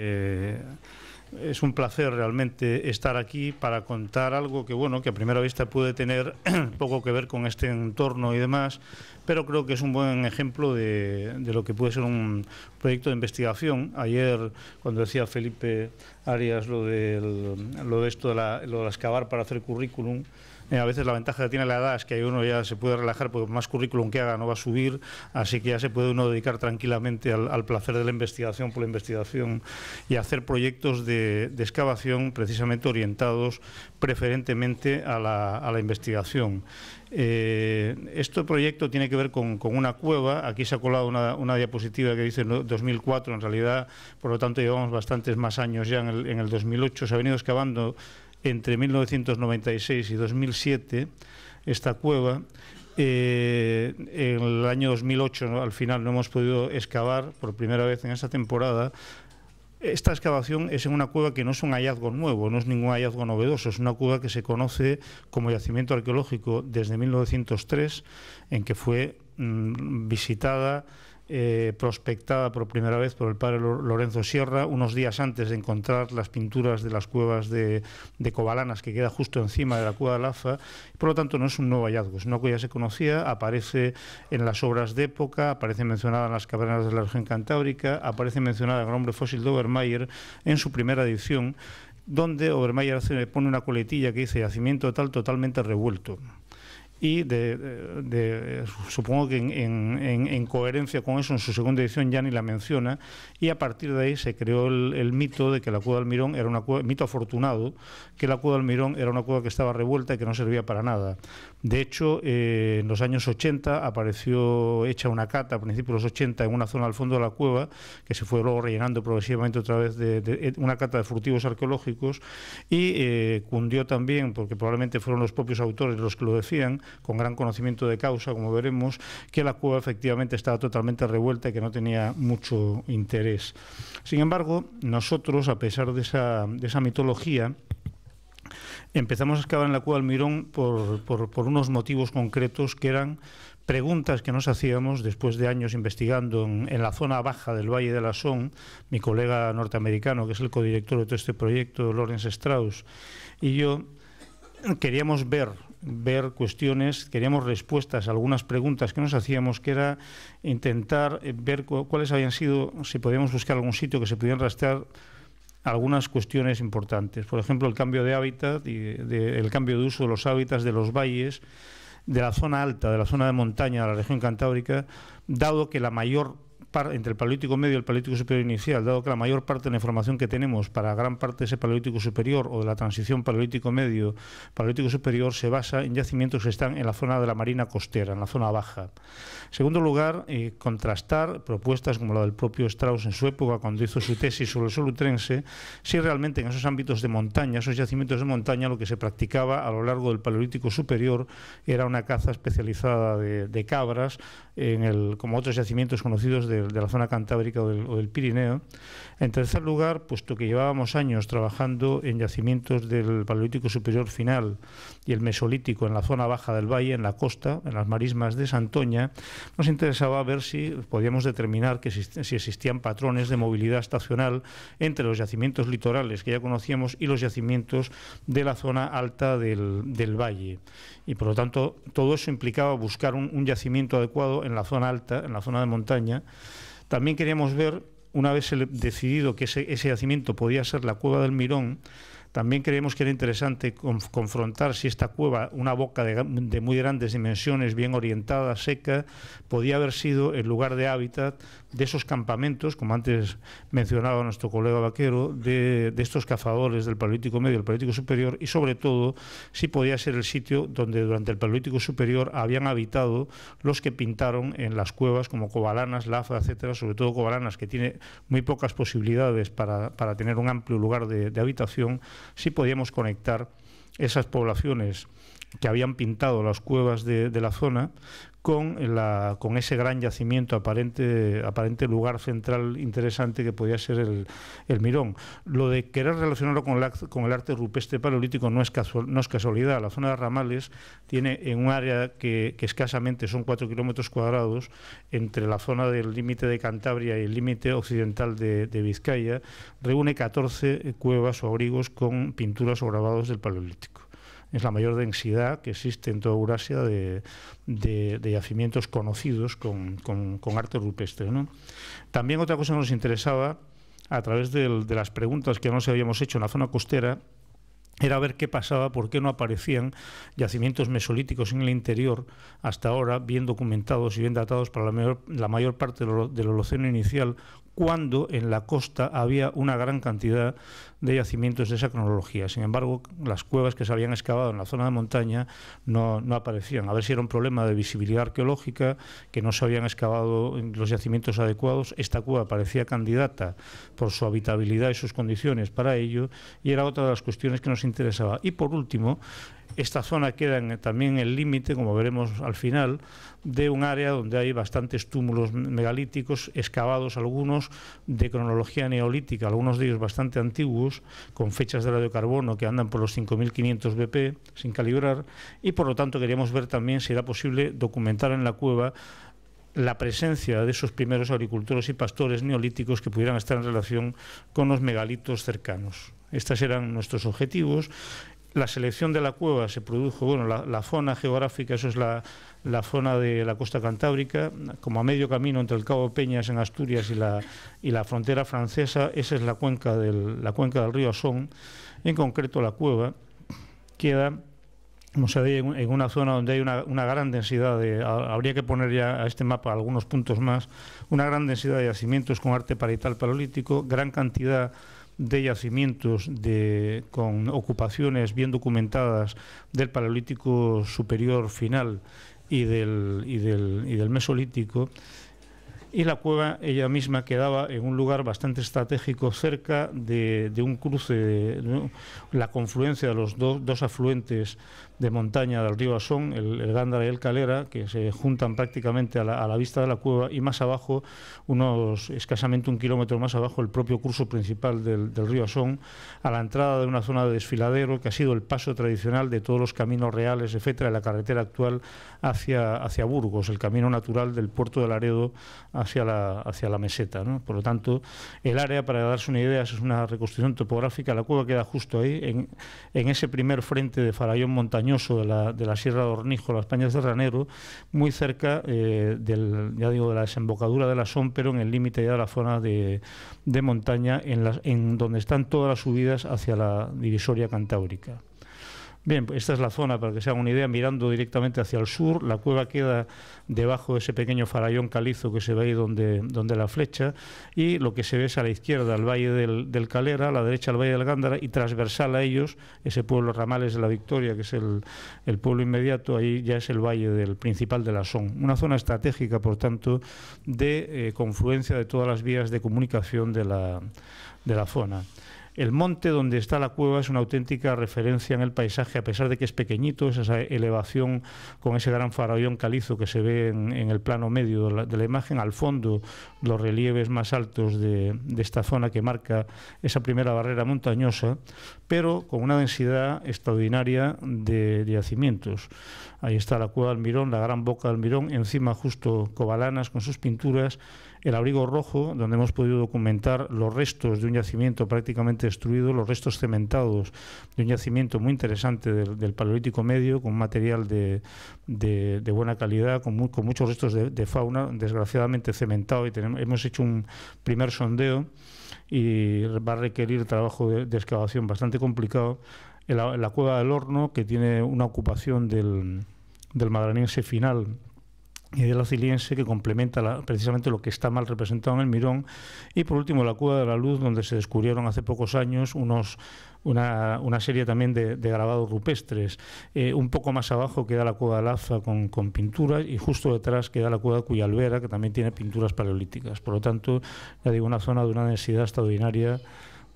Eh, es un placer realmente estar aquí para contar algo que, bueno, que a primera vista puede tener poco que ver con este entorno y demás, pero creo que es un buen ejemplo de, lo que puede ser un proyecto de investigación. Ayer, cuando decía Felipe Arias lo, lo de esto de, la, lo de excavar para hacer currículum, eh, a veces la ventaja que tiene la edad es que uno ya se puede relajar porque más currículum que haga no va a subir, así que ya se puede uno dedicar tranquilamente al, placer de la investigación por la investigación y hacer proyectos de, excavación precisamente orientados preferentemente a la, investigación. Eh, este proyecto tiene que ver con, una cueva. Aquí se ha colado una, diapositiva que dice 2004, en realidad, por lo tanto, llevamos bastantes más años ya en el 2008. Se ha venido excavando entre 1996 y 2007 esta cueva. Eh, en el año 2008, al final, no hemos podido excavar por primera vez en esta temporada. Esta excavación es en una cueva que no es un hallazgo nuevo, no es ningún hallazgo novedoso, es una cueva que se conoce como yacimiento arqueológico desde 1903, en que fue mm, visitada eh, prospectada por primera vez por el padre Lorenzo Sierra unos días antes de encontrar las pinturas de las cuevas de, Cobalanas, que queda justo encima de la cueva de Lafa. Por lo tanto, no es un nuevo hallazgo, es que ya se conocía, aparece en las obras de época, aparece mencionada en las cavernas de la región cantábrica, aparece mencionada en el nombre fósil de Obermeyer en su primera edición, donde Obermeier pone una coletilla que dice yacimiento tal totalmente revuelto y de, eh, supongo que en, coherencia con eso en su segunda edición ya ni la menciona y a partir de ahí se creó el, mito de que la cueva del Mirón era una mito afortunado, que la cueva del Mirón era una cueva que estaba revuelta y que no servía para nada. De hecho, eh, en los años 80 apareció hecha una cata, a principios de los 80, en una zona al fondo de la cueva, que se fue luego rellenando progresivamente otra vez de, eh, una cata de furtivos arqueológicos, y eh, cundió también, porque probablemente fueron los propios autores los que lo decían, con gran conocimiento de causa, como veremos, que la cueva efectivamente estaba totalmente revuelta y que no tenía mucho interés. Sin embargo, nosotros, a pesar de esa, de esa mitología, empezamos a excavar en la cueva Almirón por, por, unos motivos concretos que eran preguntas que nos hacíamos después de años investigando en, la zona baja del Valle de la Son, mi colega norteamericano, que es el codirector de todo este proyecto, Lawrence Strauss, y yo queríamos ver ver cuestiones, queríamos respuestas a algunas preguntas que nos hacíamos, que era intentar ver cuáles habían sido, si podíamos buscar algún sitio que se pudieran rastrear algunas cuestiones importantes. Por ejemplo, el cambio de hábitat y el cambio de uso de los hábitats de los valles, de la zona alta, de la zona de montaña de la región cantábrica, dado que la mayor entre el paleolítico medio y el paleolítico superior inicial, dado que la mayor parte de la información que tenemos para gran parte de ese paleolítico superior o de la transición paleolítico medio, paleolítico superior, se basa en yacimientos que están en la zona de la marina costera, en la zona baja. segundo lugar, eh, contrastar propuestas como la del propio Strauss en su época, cuando hizo su tesis sobre el solutrense, si realmente en esos ámbitos de montaña, esos yacimientos de montaña, lo que se practicaba a lo largo del paleolítico superior era una caza especializada de cabras el, como otros yacimientos conocidos de, la zona cantábrica o o del, Pirineo. En tercer lugar, puesto que llevábamos años trabajando en yacimientos del Paleolítico Superior Final, y el Mesolítico en la zona baja del valle, en la costa, en las marismas de Santoña, nos interesaba ver si podíamos determinar que si existían patrones de movilidad estacional entre los yacimientos litorales que ya conocíamos y los yacimientos de la zona alta del, valle. Y por lo tanto, todo eso implicaba buscar un, yacimiento adecuado en la zona alta, en la zona de montaña. También queríamos ver, una vez decidido que ese yacimiento podía ser la cueva del Mirón, también creemos que era interesante confrontar si esta cueva, una boca de, muy grandes dimensiones, bien orientada, seca, podía haber sido el lugar de hábitat de esos campamentos, como antes mencionaba nuestro colega vaquero, de, estos cazadores del Paleolítico Medio y el Paleolítico Superior, y sobre todo si podía ser el sitio donde durante el Paleolítico Superior habían habitado los que pintaron en las cuevas como Cobalanas, lafa, etcétera, sobre todo Cobalanas, que tiene muy pocas posibilidades para, tener un amplio lugar de habitación si podíamos conectar esas poblaciones que habían pintado las cuevas de, la zona con, la, con ese gran yacimiento, aparente, lugar central interesante que podía ser el, Mirón. Lo de querer relacionarlo con, con el arte rupestre paleolítico no es, casualidad. La zona de Ramales tiene en un área que, escasamente son 4 kilómetros cuadrados, entre la zona del límite de Cantabria y el límite occidental de, de Vizcaya, reúne 14 cuevas o abrigos con pinturas o grabados del Paleolítico es la mayor densidad que existe en toda Eurasia de, yacimientos conocidos con, arte rupestre. También otra cosa que nos interesaba, a través de las preguntas que nos habíamos hecho en la zona costera, era ver qué pasaba, por qué no aparecían yacimientos mesolíticos en el interior hasta ahora, bien documentados y bien datados para la mayor, la mayor parte del Holoceno inicial, cuando en la costa había una gran cantidad de yacimientos de esa cronología. Sin embargo, las cuevas que se habían excavado en la zona de montaña no, aparecían. A ver si era un problema de visibilidad arqueológica, que no se habían excavado los yacimientos adecuados. Esta cueva parecía candidata por su habitabilidad y sus condiciones para ello, y era otra de las cuestiones que nos interesaba. Y por último, esta zona queda también en el límite, como veremos al final, de un área donde hay bastantes túmulos megalíticos, excavados algunos de cronología neolítica, algunos de ellos bastante antiguos, con fechas de radiocarbono que andan por los 5.500 BP, sin calibrar, y por lo tanto queríamos ver también si era posible documentar en la cueva la presencia de esos primeros agricultores y pastores neolíticos que pudieran estar en relación con los megalitos cercanos. Estos eran nuestros objetivos la selección de la cueva se produjo, bueno, la, zona geográfica, eso es la, la, zona de la costa cantábrica, como a medio camino entre el Cabo Peñas en Asturias y la, y la frontera francesa, esa es la cuenca del, la cuenca del río Asón, en concreto la cueva, queda, como se en, en una zona donde hay una, gran densidad de, habría que poner ya a este mapa algunos puntos más, una gran densidad de yacimientos con arte parital paleolítico, gran cantidad de yacimientos de, con ocupaciones bien documentadas del Paleolítico Superior final y del, y del, Mesolítico, y la cueva ella misma quedaba en un lugar bastante estratégico cerca de, un cruce, de, la confluencia de los dos afluentes de montaña del río Asón, el, Gándara y el Calera, que se juntan prácticamente a la, vista de la cueva, y más abajo, unos escasamente un kilómetro más abajo, el propio curso principal del, río Asón, a la entrada de una zona de desfiladero que ha sido el paso tradicional de todos los caminos reales, etcétera, de la carretera actual hacia, hacia Burgos, el camino natural del puerto de Laredo hacia la, hacia la meseta. ¿no? Por lo tanto, el área, para darse una idea, es una reconstrucción topográfica, la cueva queda justo ahí, en, en ese primer frente de Farallón Montañón de la, Sierra de Hornijo, la España Ranero, muy cerca eh, del, ya digo, de la desembocadura de la Son, pero en el límite ya de la zona de, montaña, en, en donde están todas las subidas hacia la divisoria cantábrica. Bien, pues esta es la zona, para que se hagan una idea, mirando directamente hacia el sur, la cueva queda debajo de ese pequeño farallón calizo que se ve ahí donde, donde la flecha, y lo que se ve es a la izquierda el valle del, Calera, a la derecha el valle del Gándara, y transversal a ellos, ese pueblo Ramales de la Victoria, que es el, pueblo inmediato, ahí ya es el valle del principal de la Son. Una zona estratégica, por tanto, de eh, confluencia de todas las vías de comunicación de la, de la zona. El monte donde está la cueva es una auténtica referencia en el paisaje, a pesar de que es pequeñito, esa elevación con ese gran faraón calizo que se ve en, el plano medio de la, imagen, al fondo los relieves más altos de, esta zona que marca esa primera barrera montañosa, pero con una densidad extraordinaria de yacimientos. Ahí está la cueva del Mirón, la gran boca del Mirón, encima justo Cobalanas con sus pinturas, el abrigo rojo, donde hemos podido documentar los restos de un yacimiento prácticamente destruido, los restos cementados de un yacimiento muy interesante del, Paleolítico Medio, con material de, de, buena calidad, con, con, muchos restos de, de fauna, desgraciadamente cementado y tenemos Em, hemos hecho un primer sondeo y va a requerir trabajo de, excavación bastante complicado. la, cueva del horno, que tiene una ocupación del, madraniense final y del aciliense que complementa precisamente lo que está mal representado en el Mirón. Y por último, la Cueva de la Luz, donde se descubrieron hace pocos años unos una, una serie también de, grabados rupestres. Eh, un poco más abajo queda la cueva de Laza con, con pinturas y justo detrás queda la cueva de Cuyalvera, que también tiene pinturas paleolíticas. Por lo tanto, ya digo, una zona de una densidad extraordinaria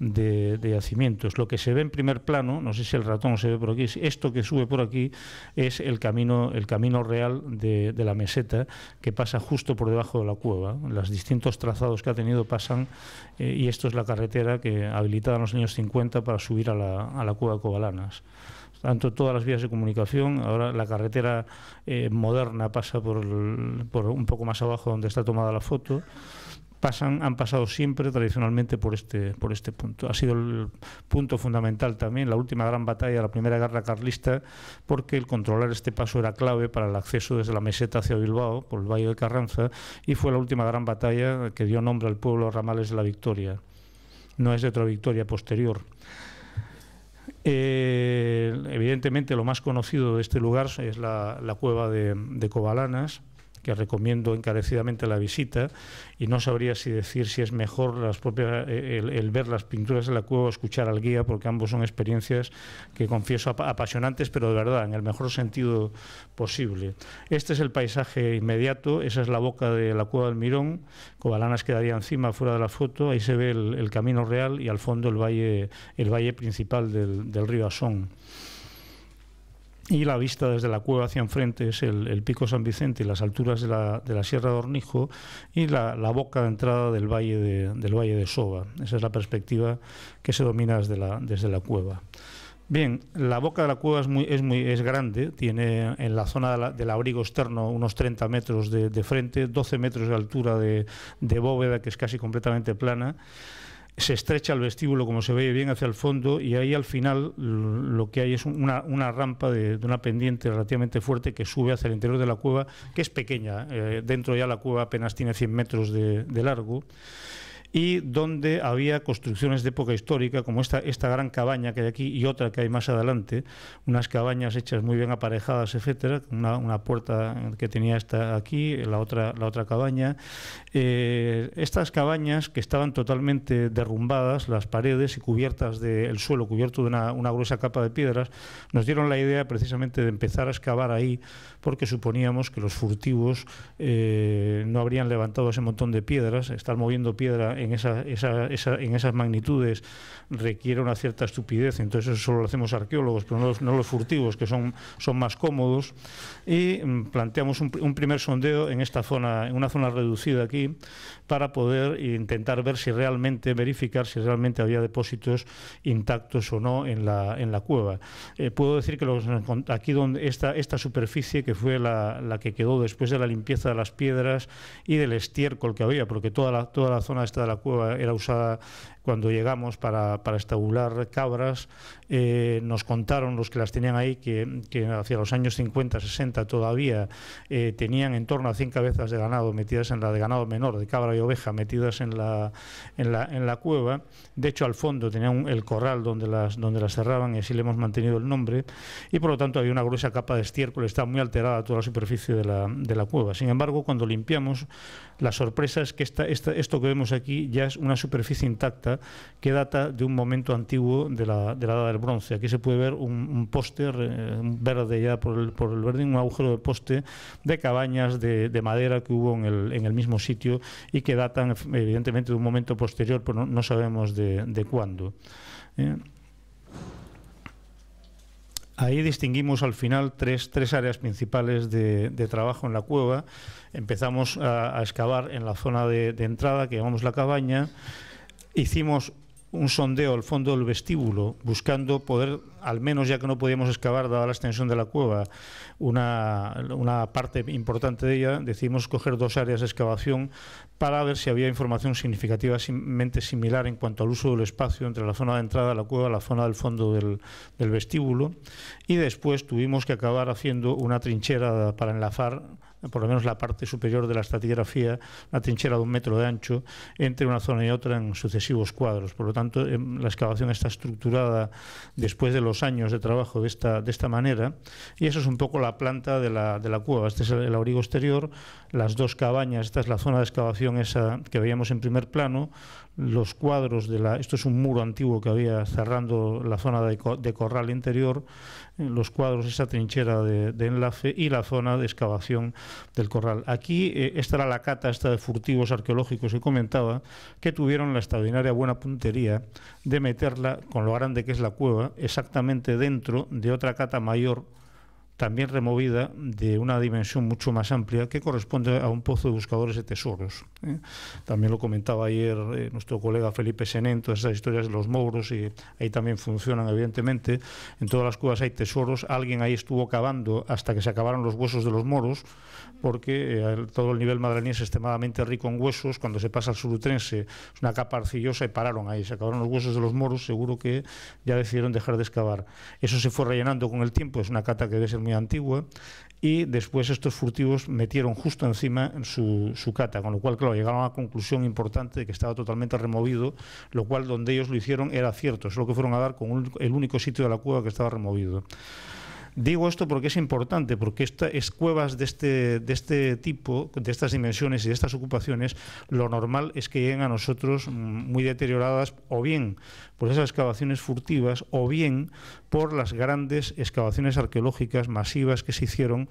de, yacimientos. Lo que se ve en primer plano, no sé si el ratón se ve por aquí, esto que sube por aquí es el camino, el camino real de, la meseta que pasa justo por debajo de la cueva. Los distintos trazados que ha tenido pasan eh, y esto es la carretera que habilitada en los años 50 para subir a la, la cueva de Cobalanas tanto todas las vías de comunicación, ahora la carretera eh, moderna pasa por, por, un poco más abajo donde está tomada la foto, pasan, han pasado siempre tradicionalmente por este, por este punto. Ha sido el punto fundamental también, la última gran batalla, la primera guerra carlista, porque el controlar este paso era clave para el acceso desde la meseta hacia Bilbao, por el Valle de Carranza, y fue la última gran batalla que dio nombre al pueblo Ramales de la Victoria. No es de otra victoria posterior. Eh, evidentemente lo más conocido de este lugar es la, la cueva de, de Cobalanas, que recomiendo encarecidamente la visita, y no sabría si decir si es mejor las eh, el, ver las pinturas de la cueva o escuchar al guía, porque ambos son experiencias que confieso apasionantes, pero de verdad, en el mejor sentido posible. Este es el paisaje inmediato, esa es la boca de la cueva del Mirón, Cobalanas quedaría encima, fuera de la foto, ahí se ve el, camino real y al fondo el valle, el valle principal del, del río Asón y la vista desde la cueva hacia enfrente es el, pico San Vicente y las alturas de la, Sierra de Ornijo y la, boca de entrada del valle de, del valle de Soba. Esa es la perspectiva que se domina desde la, desde la cueva. Bien, la boca de la cueva es muy, es muy es grande, tiene en la zona del abrigo externo unos 30 metros de, de frente, 12 metros de altura de, de bóveda que es casi completamente plana se estrecha el vestíbulo, como se ve bien, hacia el fondo y ahí al final lo que hay es una, rampa de, una pendiente relativamente fuerte que sube hacia el interior de la cueva, que es pequeña. Eh, dentro ya la cueva apenas tiene 100 metros de largo y donde había construcciones de época histórica, como esta, esta gran cabaña que hay aquí y otra que hay más adelante, unas cabañas hechas muy bien aparejadas, etcétera, una, una puerta que tenía esta aquí, la otra, la otra cabaña. Eh, estas cabañas que estaban totalmente derrumbadas, las paredes y cubiertas del suelo, cubierto de una, gruesa capa de piedras, nos dieron la idea precisamente de empezar a excavar ahí, porque suponíamos que los furtivos eh, no habrían levantado ese montón de piedras, estar moviendo piedra en, esa, en esas magnitudes requiere una cierta estupidez, entonces eso solo lo hacemos arqueólogos, pero no los, furtivos, que son, son más cómodos, y mm, planteamos un, primer sondeo en esta zona, en una zona reducida aquí, para poder intentar ver si realmente, verificar si realmente había depósitos intactos o no en la, en la cueva. Eh, puedo decir que aquí donde esta, esta superficie, que fue la, la que quedó después de la limpieza de las piedras y del estiércol que había, porque toda la, toda la zona está de la la eh, era cuando llegamos para, para cabras, eh, nos contaron los que las tenían ahí que, hacia los años 50, 60 todavía eh, tenían en torno a 100 cabezas de ganado metidas en la de ganado menor, de cabra y oveja metidas en la, en la, en la cueva. De hecho, al fondo tenían el corral donde las, donde las cerraban y así le hemos mantenido el nombre. Y por lo tanto había una gruesa capa de estiércol, está muy alterada toda la superficie de la, de la cueva. Sin embargo, cuando limpiamos, la sorpresa es que esta, esta, esto que vemos aquí ya es una superficie intacta que data de un momento antiguo de la, de Edad del Bronce. Aquí se puede ver un, un póster verde ya por el, por verde, un agujero de poste de cabañas de, madera que hubo en el, mismo sitio y que datan evidentemente de un momento posterior, pero no, sabemos de, cuándo. ¿eh? Ahí distinguimos al final tres, tres áreas principales de, trabajo en la cueva. Empezamos a, excavar en la zona de, de entrada, que llamamos la cabaña hicimos un sondeo al fondo del vestíbulo buscando poder, al menos ya que no podíamos excavar dada la extensión de la cueva, una, parte importante de ella, decidimos coger dos áreas de excavación para ver si había información significativamente similar en cuanto al uso del espacio entre la zona de entrada de la cueva y la zona del fondo del, del vestíbulo. Y después tuvimos que acabar haciendo una trinchera para enlazar por lo menos la parte superior de la estratigrafía, la trinchera de un metro de ancho entre una zona y otra en sucesivos cuadros. Por lo tanto, em, la excavación está estructurada después de los años de trabajo de esta, de esta manera y eso es un poco la planta de la, de la cueva. Este es el, el abrigo exterior, las dos cabañas, esta es la zona de excavación esa que veíamos en primer plano, los cuadros de la... Esto es un muro antiguo que había cerrando la zona de, corral interior, eh, los cuadros, esa trinchera de, enlace y la zona de excavación del corral. Aquí eh, esta era la cata esta de furtivos arqueológicos que comentaba, que tuvieron la extraordinaria buena puntería de meterla, con lo grande que es la cueva, exactamente dentro de otra cata mayor también removida de una dimensión mucho más amplia que corresponde a un pozo de buscadores de tesoros. ¿eh? También lo comentaba ayer eh, nuestro colega Felipe Senén, todas esas historias de los moros y ahí también funcionan, evidentemente. En todas las cuevas hay tesoros, alguien ahí estuvo cavando hasta que se acabaron los huesos de los moros, porque eh, todo el nivel madrileño es extremadamente rico en huesos, cuando se pasa al surutrense es una capa arcillosa y pararon ahí, se acabaron los huesos de los moros, seguro que ya decidieron dejar de excavar. Eso se fue rellenando con el tiempo, es una cata que debe ser muy antigua, y después estos furtivos metieron justo encima su, su, cata, con lo cual, claro, llegaron a una conclusión importante de que estaba totalmente removido, lo cual donde ellos lo hicieron era cierto, es lo que fueron a dar con el único sitio de la cueva que estaba removido. Digo esto porque es importante, porque estas cuevas de este, de este tipo, de estas dimensiones y de estas ocupaciones, lo normal es que lleguen a nosotros mm, muy deterioradas o bien por esas excavaciones furtivas o bien por las grandes excavaciones arqueológicas masivas que se hicieron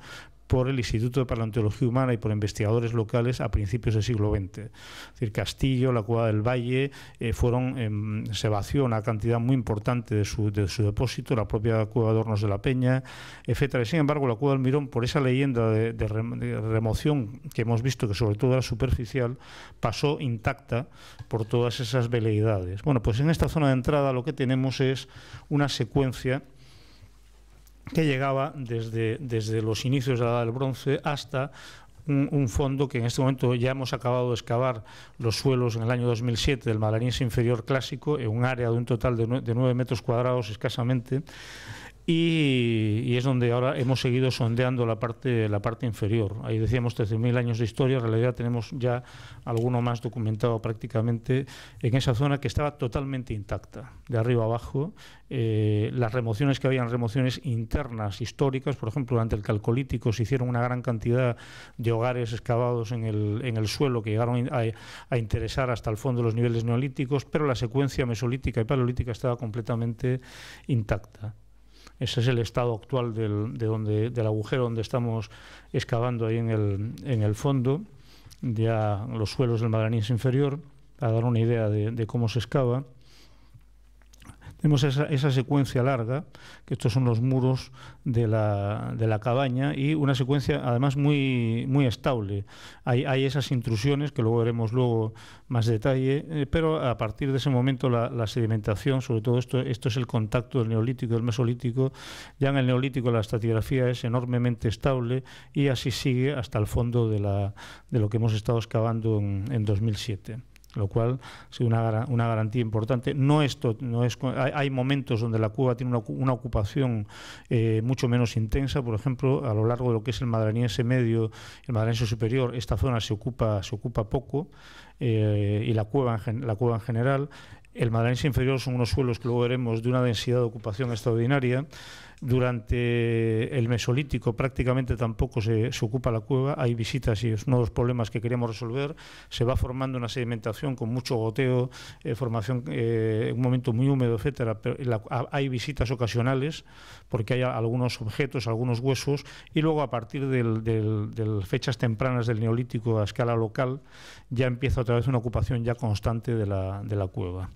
por el Instituto de Paleontología Humana y por investigadores locales a principios del siglo XX. Es decir, Castillo, la Cueva del Valle, eh, fueron, em, se vació una cantidad muy importante de su, depósito, la propia Cueva de Hornos de la Peña, etcétera. Sin embargo, la Cueva del Mirón, por esa leyenda de, de, remoción que hemos visto, que sobre todo era superficial, pasó intacta por todas esas veleidades. Bueno, pues en esta zona de entrada lo que tenemos es una secuencia que llegaba desde, desde los inicios de la edad del bronce hasta un, fondo que en este momento ya hemos acabado de excavar los suelos en el año 2007 del Malariense inferior clásico, en un área de un total de, 9 metros cuadrados escasamente, y, es donde ahora hemos seguido sondeando la parte, la parte inferior. Ahí decíamos 13.000 años de historia, en realidad tenemos ya alguno más documentado prácticamente en esa zona que estaba totalmente intacta, de arriba abajo. Eh, las remociones que habían, remociones internas, históricas, por ejemplo, durante el Calcolítico se hicieron una gran cantidad de hogares excavados en el, suelo que llegaron a, a interesar hasta el fondo los niveles neolíticos, pero la secuencia mesolítica y paleolítica estaba completamente intacta. Ese es el estado actual del, de donde, del agujero donde estamos excavando ahí en el, en el fondo, ya los suelos del Madranís inferior, para dar una idea de, de cómo se excava. Tenemos esa, secuencia larga, que estos son los muros de la, cabaña, y una secuencia además muy, muy estable. Hay, esas intrusiones, que luego veremos luego más detalle, eh, pero a partir de ese momento la, sedimentación, sobre todo esto, esto es el contacto del neolítico y del mesolítico, ya en el neolítico la estratigrafía es enormemente estable y así sigue hasta el fondo de, lo que hemos estado excavando en 2007 lo cual es una, una garantía importante. No esto, no es, hay, momentos donde la cueva tiene una, ocupación eh, mucho menos intensa, por ejemplo, a lo largo de lo que es el madraniense medio, el madraniense superior, esta zona se ocupa, se ocupa poco, eh, y la cueva, en la cueva en general. El madraniense inferior son unos suelos que luego veremos de una densidad de ocupación extraordinaria. Durante el Mesolítico prácticamente tampoco se, ocupa la cueva, hay visitas y es uno de los problemas que queremos resolver. Se va formando una sedimentación con mucho goteo, eh, formación en eh, un momento muy húmedo, etcétera. hay visitas ocasionales porque hay algunos objetos, algunos huesos, y luego a partir de fechas tempranas del Neolítico a escala local ya empieza otra vez una ocupación ya constante de la, de la cueva.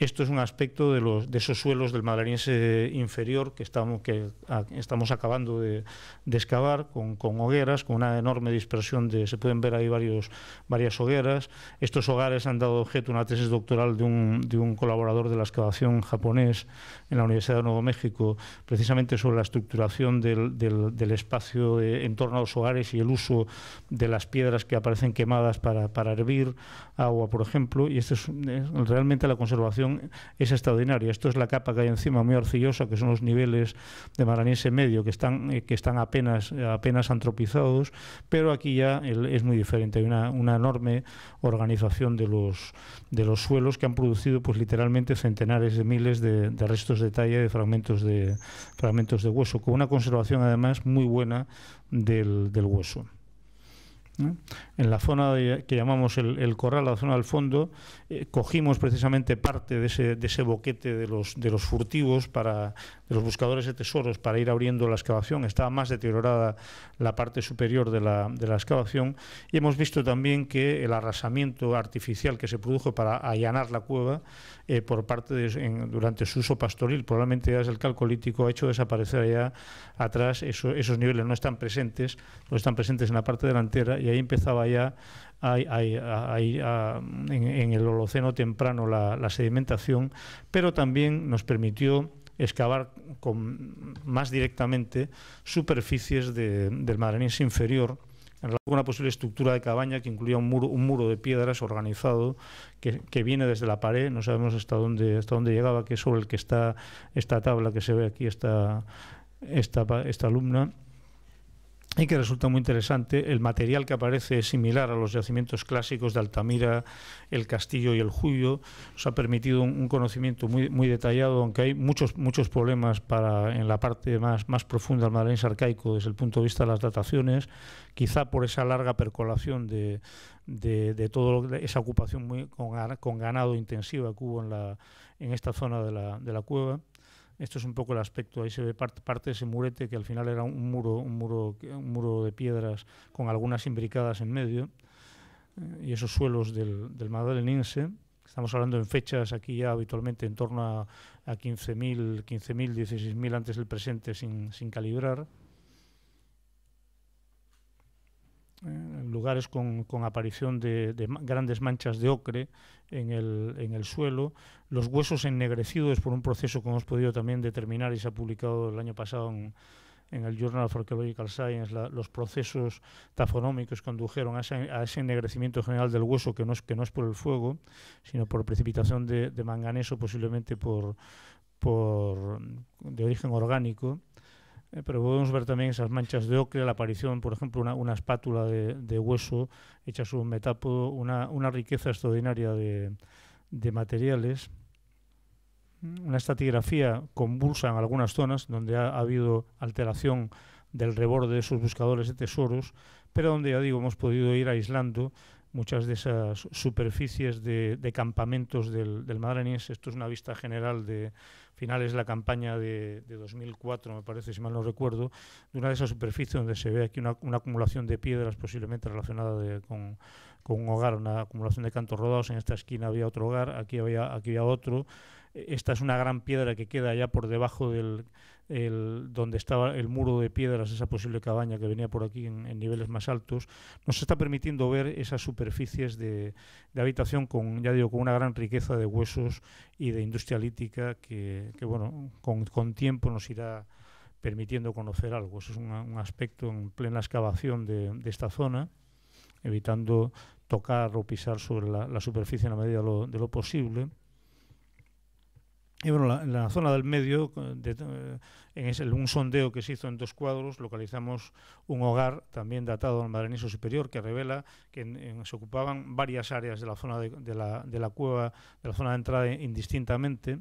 Esto es un aspecto de, los, de esos suelos del madrileñense inferior que estamos, que estamos acabando de, excavar con, hogueras, con una enorme dispersión de... Se pueden ver ahí varios, varias hogueras. Estos hogares han dado objeto a una tesis doctoral de un, colaborador de la excavación japonés en la Universidad de Nuevo México, precisamente sobre la estructuración del, espacio eh, en torno a los hogares y el uso de las piedras que aparecen quemadas para, hervir agua, por ejemplo. Y esto es realmente la conservación es extraordinaria. Esto es la capa que hay encima, muy arcillosa, que son los niveles de Maranese medio, que están, eh, que están apenas, apenas antropizados, pero aquí ya es muy diferente. Hay una, enorme organización de los, de los suelos que han producido pues literalmente centenares de miles de, restos de talla de fragmentos de fragmentos de hueso, con una conservación además muy buena del hueso. En la zona que llamamos el, corral, la zona del fondo, eh, cogimos precisamente parte de ese, de ese boquete de los, de los furtivos para, de los buscadores de tesoros para ir abriendo la excavación. Estaba más deteriorada la parte superior de la, excavación y hemos visto también que el arrasamiento artificial que se produjo para allanar la cueva eh, por parte de, durante su uso pastoril, probablemente ya es el calcolítico, ha hecho desaparecer allá atrás esos niveles, no están presentes, no están presentes en la parte delantera y ahí empezaba ya ah, en, el Holoceno temprano la sedimentación, pero también nos permitió excavar con, más directamente superficies del maranís inferior en una posible estructura de cabaña que incluía un muro, un muro de piedras organizado que, viene desde la pared, no sabemos hasta dónde, hasta dónde llegaba, que es sobre el que está esta tabla que se ve aquí, esta, esta, esta alumna y que resulta muy interesante. El material que aparece similar a los yacimientos clásicos de Altamira, el Castillo y el Julio. Nos ha permitido un, conocimiento muy, muy detallado, aunque hay muchos, muchos problemas para, en la parte más, más profunda del marlín arcaico desde el punto de vista de las dataciones, quizá por esa larga percolación de, de, toda esa ocupación muy, con, con ganado intensiva que hubo en, la, en esta zona de la, de la cueva. Esto es un poco el aspecto. Ahí se ve parte, de ese murete que al final era un muro, un muro, un muro de piedras con algunas imbricadas en medio eh, y esos suelos del, del Estamos hablando en fechas aquí ya habitualmente en torno a, a 15.000, 15.000, 16.000 antes del presente sin, sin calibrar. Eh, lugares con, aparición de, grandes manchas de ocre en el, suelo, los huesos ennegrecidos por un proceso que hemos podido también determinar y se ha publicado el año pasado en, el Journal of Archaeological Science, los procesos tafonómicos que condujeron a ese, ennegrecimiento general del hueso que no, es, que no es por el fuego, sino por precipitación de, de manganeso, posiblemente por de origen orgánico eh, pero podemos ver también esas manchas de ocre, la aparición, por ejemplo, una, una espátula de, hueso hecha sobre un metápodo, una, una riqueza extraordinaria de, materiales una estatigrafía convulsa en algunas zonas donde ha, habido alteración del reborde de esos buscadores de tesoros, pero donde ya digo hemos podido ir aislando muchas de esas superficies de, campamentos del, del Esto es una vista general de, finales de la campaña de, 2004, me parece, si mal no recuerdo, de una de esas superficies donde se ve aquí una, acumulación de piedras posiblemente relacionada con, con, un hogar, una acumulación de cantos rodados. En esta esquina había otro hogar, aquí había, aquí había otro. E, esta es una gran piedra que queda allá por debajo del, el, donde estaba el muro de piedras, esa posible cabaña que venía por aquí en, niveles más altos, nos está permitiendo ver esas superficies de, habitación con, ya digo, con una gran riqueza de huesos y de industria lítica que, bueno, con, tiempo nos irá permitiendo conocer algo. Eso es un aspecto en plena excavación de, esta zona, evitando tocar o pisar sobre la, superficie en la medida de lo posible. Y en la zona del medio, de, eh, en un sondeo que se hizo en dos cuadros, localizamos un hogar también datado al Madreniso Superior que revela que se ocupaban varias áreas de la zona de, de, la, de la cueva, de la zona de entrada indistintamente.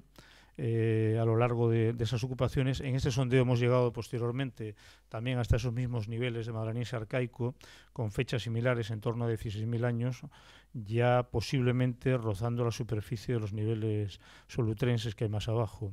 Eh, a lo largo de, esas ocupaciones. En este sondeo hemos llegado posteriormente también hasta esos mismos niveles de madranís arcaico, con fechas similares en torno a 16.000 años, ya posiblemente rozando la superficie de los niveles solutrenses que hay más abajo.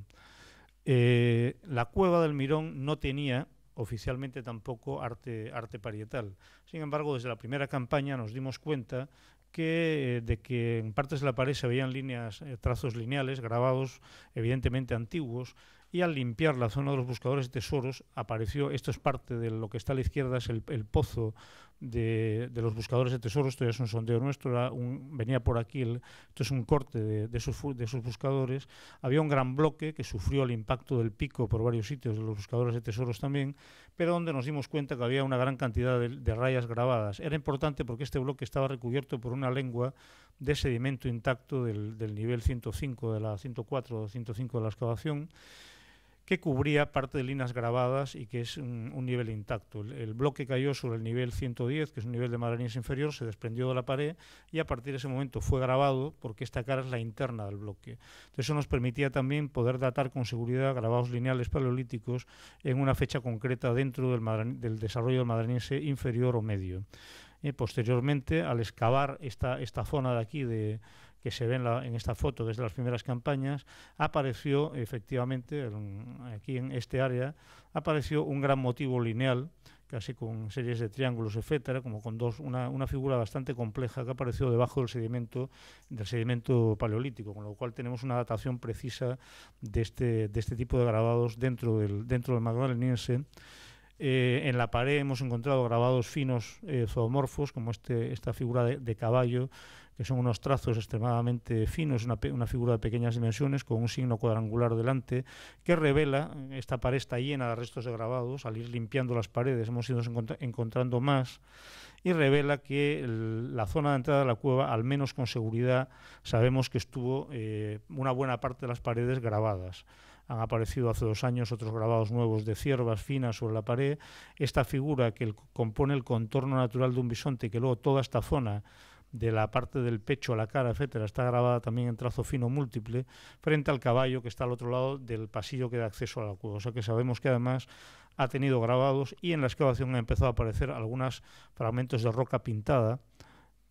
Eh, la cueva del Mirón no tenía oficialmente tampoco arte, arte parietal. Sin embargo, desde la primera campaña nos dimos cuenta que, eh, de que en partes de la pared se veían eh, trazos lineales grabados evidentemente antiguos y al limpiar la zona de los buscadores de tesoros apareció, esto es parte de lo que está a la izquierda, es el pozo de, los buscadores de tesoros, esto ya es un sondeo nuestro, venía por aquí, esto es un corte de, de, sus, buscadores, había un gran bloque que sufrió el impacto del pico por varios sitios de los buscadores de tesoros también, pero donde nos dimos cuenta que había una gran cantidad de, rayas grabadas. Era importante porque este bloque estaba recubierto por una lengua de sedimento intacto del, del nivel 105 de la 104 o 105 de la excavación, que cubría parte de líneas grabadas y que es un, nivel intacto. El, bloque cayó sobre el nivel 110, que es un nivel de maderanías inferior, se desprendió de la pared y a partir de ese momento fue grabado porque esta cara es la interna del bloque. eso nos permitía también poder datar con seguridad grabados lineales paleolíticos en una fecha concreta dentro del, desarrollo del inferior o medio. Eh, posteriormente, al excavar esta, esta zona de aquí de que se ve en, esta foto desde las primeras campañas, apareció efectivamente aquí en este área, apareció un gran motivo lineal casi con series de triángulos, etcétera, como con dos, una, figura bastante compleja que apareció debajo del sedimento, del sedimento paleolítico, con lo cual tenemos una datación precisa de este, de este tipo de grabados dentro del, dentro del magdaleniense. Eh, en la pared hemos encontrado grabados finos eh, zoomorfos, como este, esta figura de, caballo, que son unos trazos extremadamente finos, una, figura de pequeñas dimensiones con un signo cuadrangular delante, que revela, esta pared está llena de restos de grabados, al ir limpiando las paredes hemos ido encontrando más, y revela que la zona de entrada de la cueva, al menos con seguridad, sabemos que estuvo eh, una buena parte de las paredes grabadas han aparecido hace dos años otros grabados nuevos de ciervas finas sobre la pared. Esta figura que compone el contorno natural de un bisonte y que luego toda esta zona de la parte del pecho a la cara, etcétera, está grabada también en trazo fino múltiple, frente al caballo que está al otro lado del pasillo que da acceso a la cueva. O sea que sabemos que además ha tenido grabados y en la excavación han empezado a aparecer algunos fragmentos de roca pintada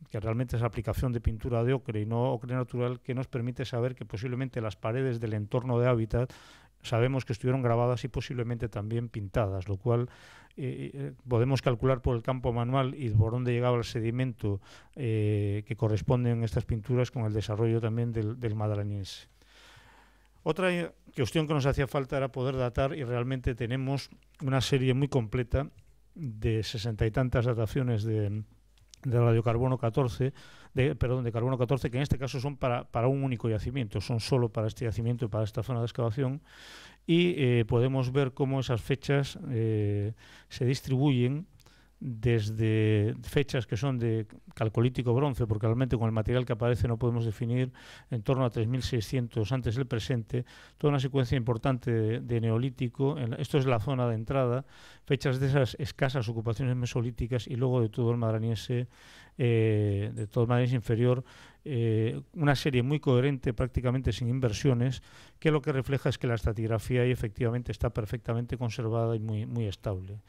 que realmente es aplicación de pintura de ocre y no ocre natural, que nos permite saber que posiblemente las paredes del entorno de hábitat sabemos que estuvieron grabadas y posiblemente también pintadas, lo cual eh, eh, podemos calcular por el campo manual y por dónde llegaba el sedimento eh, que corresponde en estas pinturas con el desarrollo también del, del Otra cuestión que nos hacía falta era poder datar y realmente tenemos una serie muy completa de sesenta y tantas dataciones de, de radiocarbono 14, de, perdón, de carbono 14, que en este caso son para, para un único yacimiento, son solo para este yacimiento y para esta zona de excavación, y eh, podemos ver cómo esas fechas eh, se distribuyen desde fechas que son de calcolítico bronce, porque realmente con el material que aparece no podemos definir en torno a 3600 antes del presente, toda una secuencia importante de, neolítico, esto es la zona de entrada, fechas de esas escasas ocupaciones mesolíticas y luego de todo el madraniense, eh, de todo el inferior, eh, una serie muy coherente, prácticamente sin inversiones, que lo que refleja es que la estratigrafía ahí efectivamente está perfectamente conservada y muy, muy estable.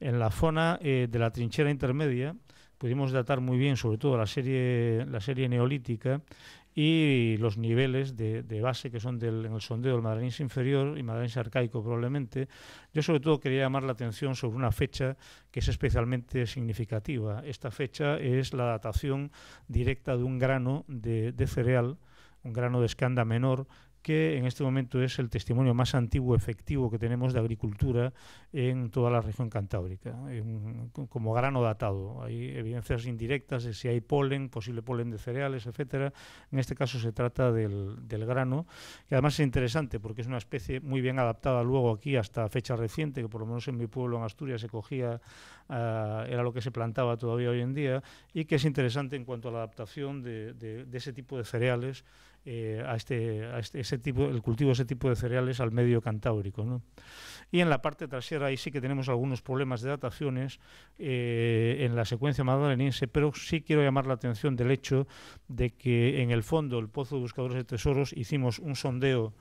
En la zona eh, de la trinchera intermedia pudimos datar muy bien, sobre todo la serie, la serie neolítica y los niveles de, base que son del, en el sondeo del Madranense inferior y Madranense arcaico probablemente. Yo sobre todo quería llamar la atención sobre una fecha que es especialmente significativa. Esta fecha es la datación directa de un grano de cereal un grano de escanda menor que en este momento es el testimonio más antiguo efectivo que tenemos de agricultura en toda la región cantábrica, como grano datado. Hay evidencias indirectas de si hay polen, posible polen de cereales, etcétera. En este caso se trata del, grano, que además es interesante porque es una especie muy bien adaptada luego aquí hasta fecha reciente, que por lo menos en mi pueblo, en Asturias, se cogía, ah, era lo que se plantaba todavía hoy en día, y que es interesante en cuanto a la adaptación de ese tipo de cereales eh, este, a, este, ese tipo, el cultivo de ese tipo de cereales al medio cantábrico. Y en la parte trasera ahí sí que tenemos algunos problemas de dataciones eh, en la secuencia magdaleniense, pero sí quiero llamar la atención del hecho de que en el fondo el Pozo de Buscadores de Tesoros hicimos un sondeo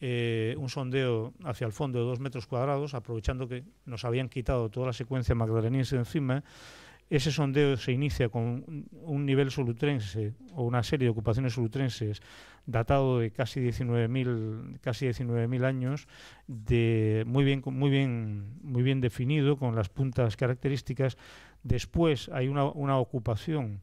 eh, un sondeo hacia el fondo de dos metros cuadrados, aprovechando que nos habían quitado toda la secuencia magdaleniense encima, ese sondeo se inicia con un nivel solutrense o una serie de ocupaciones solutrenses datado de casi 19.000 años, de muy, bien, muy, bien, muy bien definido con las puntas características. Después hay una, una ocupación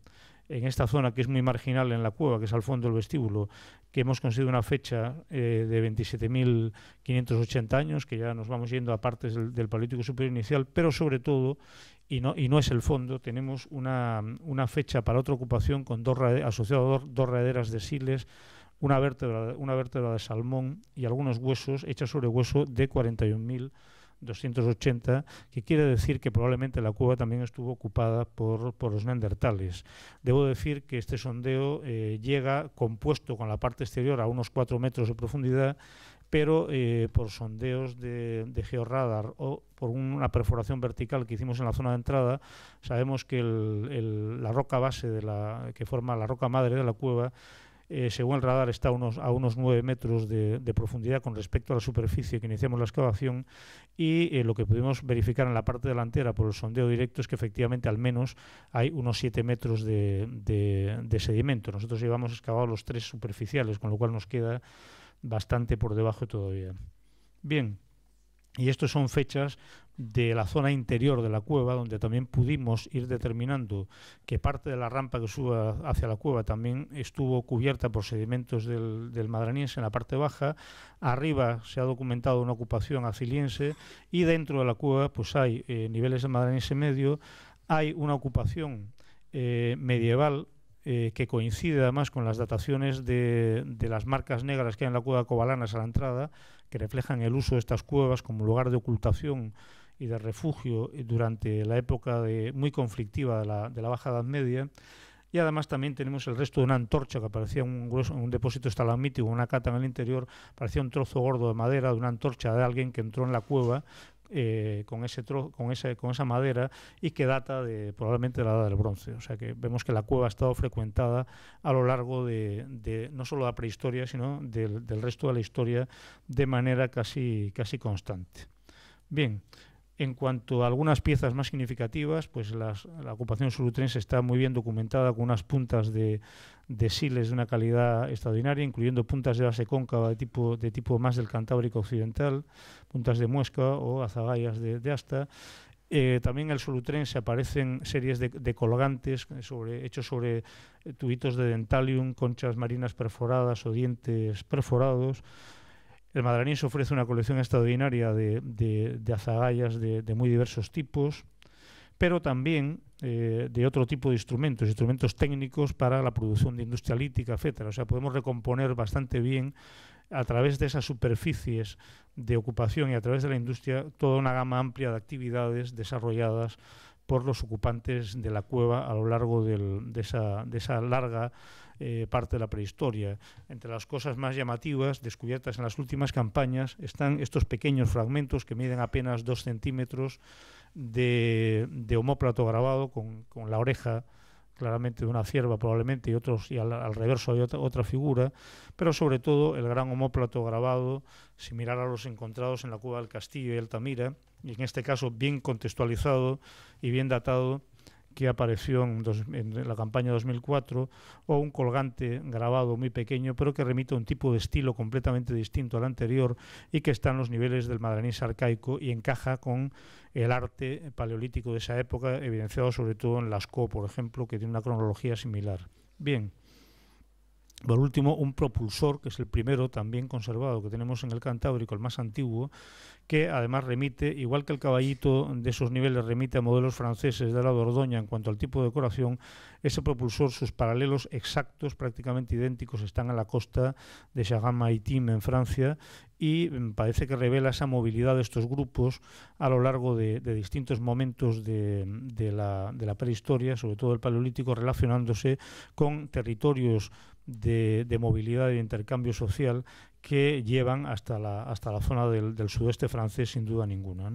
en esta zona que es muy marginal en la cueva, que es al fondo del vestíbulo, que hemos conseguido una fecha eh, de 27.580 años, que ya nos vamos yendo a partes del, político Paleolítico Superior Inicial, pero sobre todo, y no, y no es el fondo, tenemos una, una fecha para otra ocupación con dos dos, dos de siles, una vértebra, una vértebra de salmón y algunos huesos, hechas sobre hueso, de 41.000 280, que quiere decir que probablemente la cueva también estuvo ocupada por, los neandertales. Debo decir que este sondeo eh, llega compuesto con la parte exterior a unos 4 metros de profundidad, pero eh, por sondeos de, georadar georradar o por una perforación vertical que hicimos en la zona de entrada, sabemos que la roca base de la, que forma la roca madre de la cueva eh, según el radar está a unos, a 9 metros de, profundidad con respecto a la superficie que iniciamos la excavación y eh, lo que pudimos verificar en la parte delantera por el sondeo directo es que efectivamente al menos hay unos 7 metros de, sedimento. Nosotros llevamos excavados los tres superficiales, con lo cual nos queda bastante por debajo todavía. Bien, y estos son fechas de la zona interior de la cueva, donde también pudimos ir determinando que parte de la rampa que suba hacia la cueva también estuvo cubierta por sedimentos del, madraniense en la parte baja, arriba se ha documentado una ocupación aciliense y dentro de la cueva pues hay eh, niveles de madraniense medio, hay una ocupación eh, medieval eh, que coincide además con las dataciones de, de, las marcas negras que hay en la cueva de Cobalanas a la entrada, que reflejan el uso de estas cuevas como lugar de ocultación y de refugio durante la época de, muy conflictiva de la, de la, Baja Edad Media. Y además también tenemos el resto de una antorcha que aparecía un, grueso, un depósito estalamítico, una cata en el interior, parecía un trozo gordo de madera de una antorcha de alguien que entró en la cueva eh, con, ese con, ese, con esa madera y que data de probablemente de la edad del bronce. O sea que vemos que la cueva ha estado frecuentada a lo largo de, no solo la prehistoria, sino del, resto de la historia de manera casi, casi constante. Bien, en cuanto a algunas piezas más significativas, pues la ocupación solutrense está muy bien documentada con unas puntas de, siles de una calidad extraordinaria, incluyendo puntas de base cóncava de tipo, más del Cantábrico Occidental, puntas de muesca o azagallas de, asta. Eh, también en el solutrense aparecen series de, colgantes eh, sobre, hechos sobre eh, tubitos de dentalium, conchas marinas perforadas o dientes perforados. El Madranís ofrece una colección extraordinaria de, azagayas de azagallas de, muy diversos tipos, pero también eh, de otro tipo de instrumentos, instrumentos técnicos para la producción de industria lítica, etcétera. O sea, podemos recomponer bastante bien a través de esas superficies de ocupación y a través de la industria toda una gama amplia de actividades desarrolladas por los ocupantes de la cueva a lo largo de esa larga eh, parte de la prehistoria. Entre las cosas más llamativas descubiertas en las últimas campañas están estos pequeños fragmentos que miden apenas dos centímetros de, homóplato grabado con, la oreja claramente de una cierva probablemente y otros y al, reverso hay otra, otra, figura, pero sobre todo el gran homóplato grabado similar a los encontrados en la cueva del Castillo y Altamira, y en este caso bien contextualizado y bien datado que apareció en, la campaña 2004, o un colgante grabado muy pequeño, pero que remite a un tipo de estilo completamente distinto al anterior y que está en los niveles del madranís arcaico y encaja con el arte paleolítico de esa época, evidenciado sobre todo en Lascaux, por ejemplo, que tiene una cronología similar. Bien. Por último, un propulsor, que es el primero también conservado que tenemos en el Cantábrico, el más antiguo, que además remite, igual que el caballito de esos niveles remite a modelos franceses de la Dordoña en cuanto al tipo de decoración, ese propulsor, sus paralelos exactos, prácticamente idénticos, están a la costa de chagan en Francia y mm, parece que revela esa movilidad de estos grupos a lo largo de, distintos momentos mm, de, la, de la prehistoria, sobre todo el paleolítico, relacionándose con territorios de, movilidad y de intercambio social que llevan hasta la, hasta la zona del, sudeste francés, sin duda ninguna.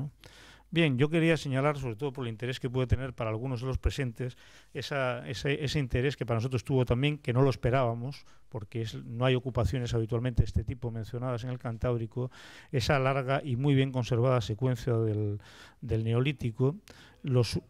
Bien, yo quería señalar, sobre todo por el interés que puede tener para algunos de los presentes, ese, interés que para nosotros tuvo también, que no lo esperábamos, porque es, no hay ocupaciones habitualmente de este tipo mencionadas en el Cantábrico, esa larga y muy bien conservada secuencia del, del Neolítico, los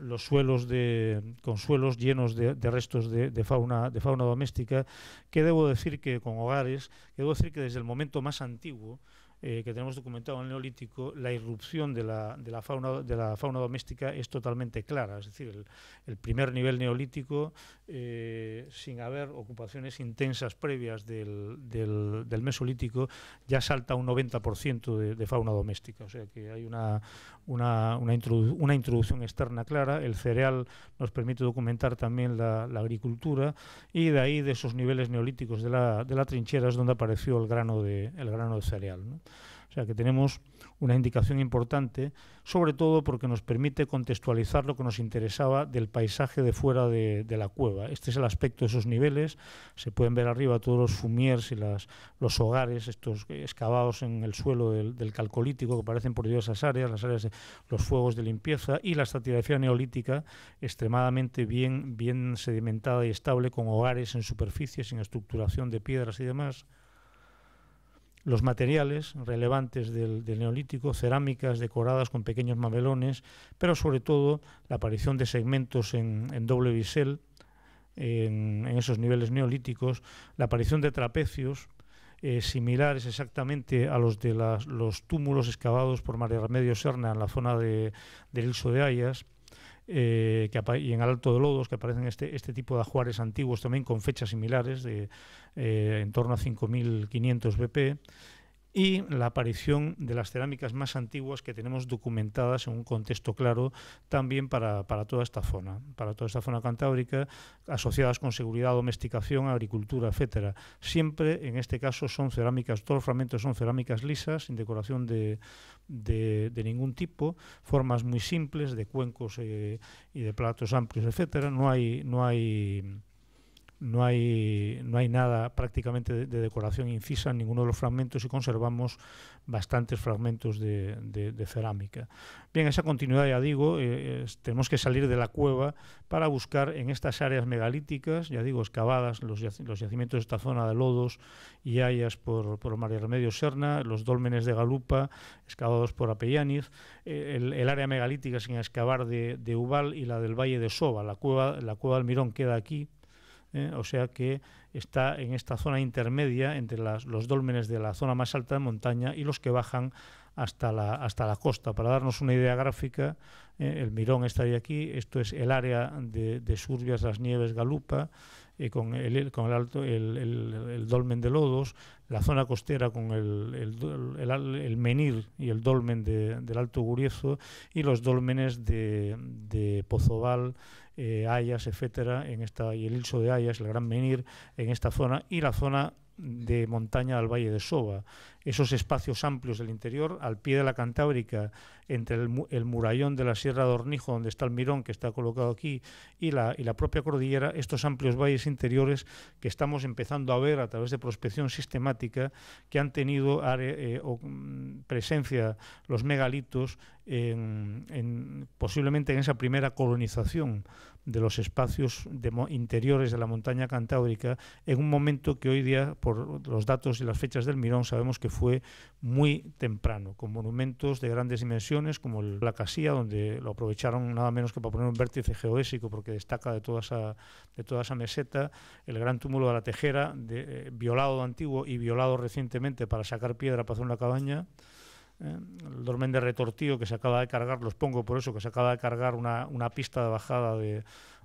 los suelos de, con suelos llenos de, restos de, de, fauna, de fauna doméstica, que debo decir que con hogares, que debo decir que desde el momento más antiguo, eh, que tenemos documentado en el Neolítico, la irrupción de la, de fauna, de la fauna doméstica es totalmente clara. Es decir, el, primer nivel neolítico, eh, sin haber ocupaciones intensas previas del, mesolítico, ya salta un 90% de, fauna doméstica. O sea que hay una, introducción externa clara. El cereal nos permite documentar también la, agricultura y de ahí, de esos niveles neolíticos de la, trinchera, es donde apareció el grano de, grano de cereal. O sea que tenemos una indicación importante, sobre todo porque nos permite contextualizar lo que nos interesaba del paisaje de fuera de, la cueva. Este es el aspecto de esos niveles. Se pueden ver arriba todos los fumiers y los hogares, estos excavados en el suelo del, calcolítico que aparecen por diversas áreas, las áreas de los fuegos de limpieza y la estratigrafía neolítica extremadamente bien, bien sedimentada y estable con hogares en superficie sin estructuración de piedras y demás. Los materiales relevantes del, neolítico, cerámicas decoradas con pequeños mamelones, pero sobre todo la aparición de segmentos en, doble bisel, en, esos niveles neolíticos, la aparición de trapecios eh, similares exactamente a los de los túmulos excavados por María Remedio Serna en la zona de, del Ilso de Ayas, eh, que y en Alto de Lodos, que aparecen este, este tipo de ajuares antiguos también con fechas similares, de eh, en torno a 5.500 BP y la aparición de las cerámicas más antiguas que tenemos documentadas en un contexto claro también para, toda esta zona, para toda esta zona cantábrica, asociadas con seguridad, domesticación, agricultura, etcétera. Siempre, en este caso, son cerámicas, todos los fragmentos son cerámicas lisas, sin decoración de, ningún tipo, formas muy simples de cuencos eh, y de platos amplios, etcétera. No hay, no hay no hay, no hay nada prácticamente de, decoración incisa en ninguno de los fragmentos y conservamos bastantes fragmentos de, cerámica. Bien, esa continuidad, ya digo, eh, tenemos que salir de la cueva para buscar en estas áreas megalíticas, ya digo, excavadas, los, los yacimientos de esta zona de lodos y hayas por, María Remedio Serna, los dólmenes de Galupa, excavados por Apellániz, eh, el, área megalítica sin excavar de, Ubal y la del Valle de Soba, la cueva, la cueva del Mirón queda aquí, ¿eh? o sea que está en esta zona intermedia entre los dólmenes de la zona más alta de montaña y los que bajan hasta la, costa. Para darnos una idea gráfica, ¿eh? el Mirón estaría aquí, esto es el área de, de Surbias, las Nieves, Galupa, con, el, con el, alto, el, el, dolmen de Lodos, la zona costera con el, menir y el dolmen de, del Alto Guriezo y los dolmenes de, de Pozoval, eh, Ayas, etcétera, en esta, y el Ilso de Ayas, el Gran Menir, en esta zona, y la zona de montaña al Valle de Soba. Esos espacios amplios del interior, al pie de la Cantábrica, entre el, murallón de la Sierra de Ornijo, donde está el mirón que está colocado aquí, y la, y la propia cordillera, estos amplios valles interiores que estamos empezando a ver a través de prospección sistemática, que han tenido eh, mm, presencia los megalitos posiblemente en esa primera colonización de los espacios interiores de la montaña cantábrica en un momento que hoy día, por los datos y las fechas del Mirón, sabemos que fue muy temprano, con monumentos de grandes dimensiones como la casilla, donde lo aprovecharon nada menos que para poner un vértice geodésico porque destaca de toda esa, de toda esa meseta, el gran túmulo de la Tejera, de, eh, violado antiguo y violado recientemente para sacar piedra para hacer una cabaña. ¿eh? el Dormen de Retortío que se acaba de cargar, los pongo por eso, que se acaba de cargar una, pista de bajada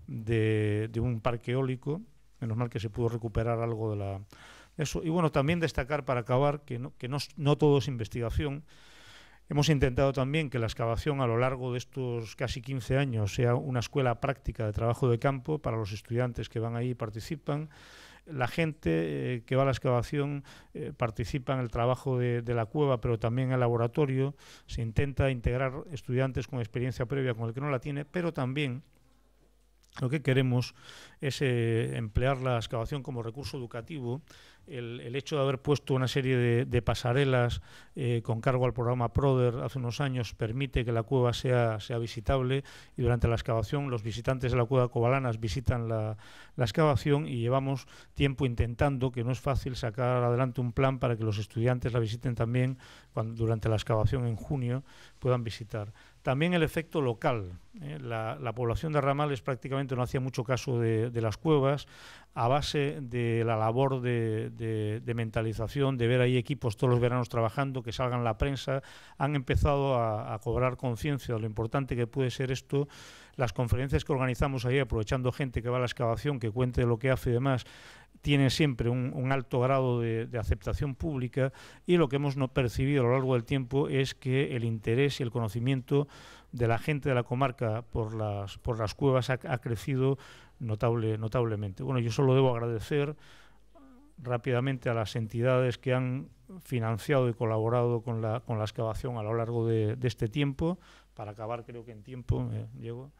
de, un parque eólico, menos mal que se pudo recuperar algo de la... Eso. Y bueno, también destacar para acabar que no, que no, no todo es investigación, Hemos intentado también que la excavación a lo largo de estos casi 15 años sea una escuela práctica de trabajo de campo para los estudiantes que van ahí y participan la gente eh, que va a la excavación eh, participa en el trabajo de, la cueva, pero también en el laboratorio. Se intenta integrar estudiantes con experiencia previa con el que no la tiene, pero también lo que queremos es eh, emplear la excavación como recurso educativo el, hecho de haber puesto una serie de, pasarelas eh, con cargo al programa PRODER hace unos años permite que la cueva sea, sea visitable y durante la excavación los visitantes de la cueva Cobalanas visitan la, la, excavación y llevamos tiempo intentando, que no es fácil, sacar adelante un plan para que los estudiantes la visiten también cuando, durante la excavación en junio puedan visitar. También el efecto local. ¿eh? La, población de Ramales prácticamente no hacía mucho caso de, las cuevas a base de la labor de, mentalización, de ver ahí equipos todos los veranos trabajando, que salgan la prensa, han empezado a, a cobrar conciencia de lo importante que puede ser esto. Las conferencias que organizamos ahí, aprovechando gente que va a la excavación, que cuente lo que hace y demás, tiene siempre un, alto grado de, aceptación pública y lo que hemos percibido a lo largo del tiempo es que el interés y el conocimiento de la gente de la comarca por las, por las cuevas ha, crecido notable, notablemente. Bueno, yo solo debo agradecer uh, rápidamente a las entidades que han financiado y colaborado con la, con la excavación a lo largo de, este tiempo, para acabar creo que en tiempo me eh, llego.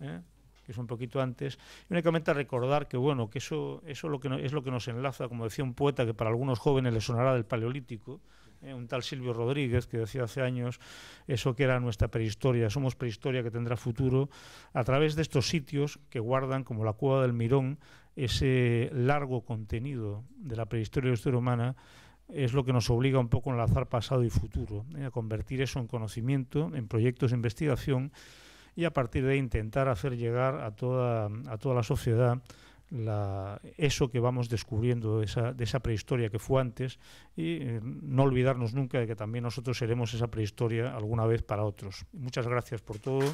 ¿eh? que es un poquito antes. Y únicamente recordar que, bueno, que eso, eso es lo que nos enlaza, como decía un poeta que para algunos jóvenes le sonará del Paleolítico, eh, un tal Silvio Rodríguez que decía hace años eso que era nuestra prehistoria, somos prehistoria que tendrá futuro, a través de estos sitios que guardan, como la cueva del Mirón, ese largo contenido de la prehistoria de la historia humana, es lo que nos obliga un poco a enlazar pasado y futuro, eh, a convertir eso en conocimiento, en proyectos de investigación y a partir de intentar hacer llegar a toda, a toda la sociedad eso que vamos descubriendo, de esa prehistoria que fue antes, y eh, no olvidarnos nunca de que también nosotros seremos esa prehistoria alguna vez para otros. Muchas gracias por todo.